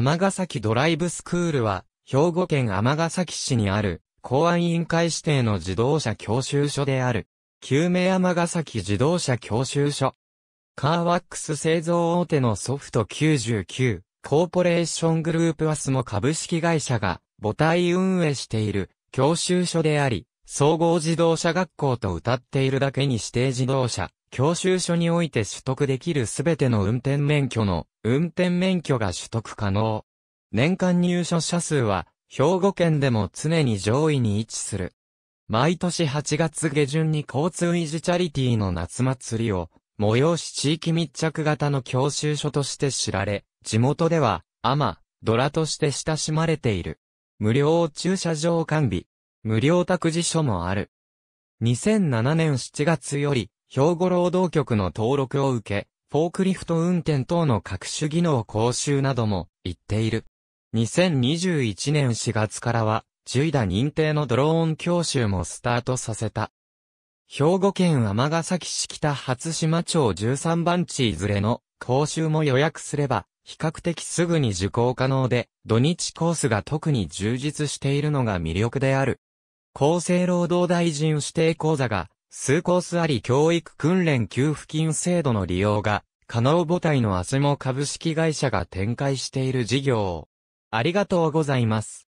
尼崎ドライブスクールは、兵庫県尼崎市にある、公安委員会指定の自動車教習所である。救命尼崎自動車教習所。カーワックス製造大手のソフト99、コーポレーショングループアスモ株式会社が母体運営している教習所であり、総合自動車学校と歌っているだけに指定自動車、教習所において取得できるすべての運転免許の、運転免許が取得可能。年間入所者数は、兵庫県でも常に上位に位置する。毎年8月下旬に交通維持チャリティーの夏祭りを、催し地域密着型の教習所として知られ、地元では、アマ、ドラとして親しまれている。無料駐車場完備、無料託児所もある。2007年7月より、兵庫労働局の登録を受け、フォークリフト運転等の各種技能講習なども行っている。2021年4月からは、10打認定のドローン教習もスタートさせた。兵庫県尼崎市北初島町13番地いずれの講習も予約すれば、比較的すぐに受講可能で、土日コースが特に充実しているのが魅力である。厚生労働大臣指定講座が数コースあり教育訓練給付金制度の利用が、可能母体のアスモ株式会社が展開している事業。を、ありがとうございます。